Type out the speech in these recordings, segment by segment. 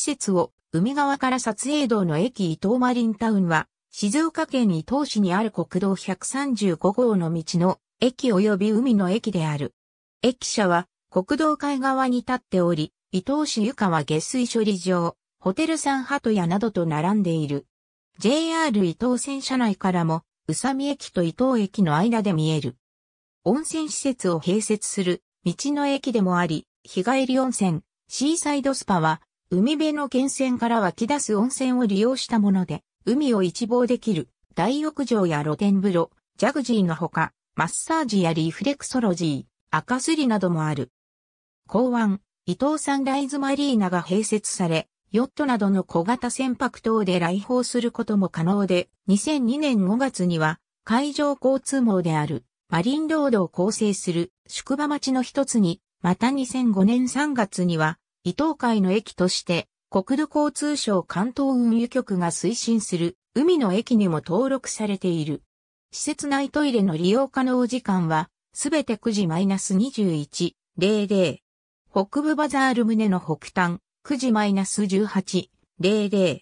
施設を海側から撮影道の駅伊東マリンタウンは、静岡県伊東市にある国道135号の道の駅及び海の駅である。駅舎は国道海側に立っており、伊東市湯川下水処理場、ホテルサンハトヤなどと並んでいる。JR 伊東線車内からも、宇佐美駅と伊東駅の間で見える。温泉施設を併設する道の駅でもあり、日帰り温泉、シーサイドスパは海辺の源泉から湧き出す温泉を利用したもので、海を一望できる大浴場や露天風呂、ジャグジーのほか、マッサージやリフレクソロジー、赤すりなどもある。港湾、伊東サンライズマリーナが併設され、ヨットなどの小型船舶等で来訪することも可能で、2002年5月には、海上交通網である、マリンロードを構成する宿場町の一つに、また2005年3月には、伊東海の駅として、国土交通省関東運輸局が推進する海の駅にも登録されている。施設内トイレの利用可能時間は、すべて9時 -21、00。北部バザール棟の北端、9時 -18、00。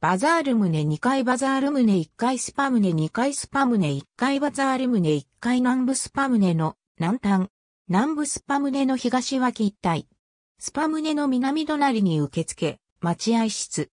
バザール棟2階バザール棟1階スパ棟2階スパ棟1階バザール棟1階南部スパ棟の南端、南部スパ棟の東脇一帯、スパムネの南隣に受付、待合室。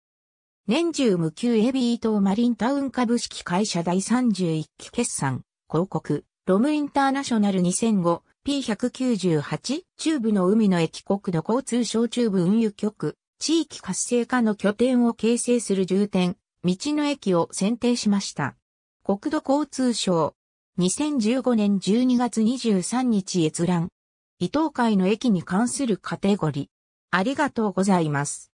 年中無休ヘビー島マリンタウン株式会社第31期決算、広告、ロムインターナショナル 2005P198 中部の海の駅国土交通省中部運輸局、地域活性化の拠点を形成する重点、道の駅を選定しました。国土交通省、2015年12月23日閲覧、伊東海の駅に関するカテゴリ。ありがとうございます。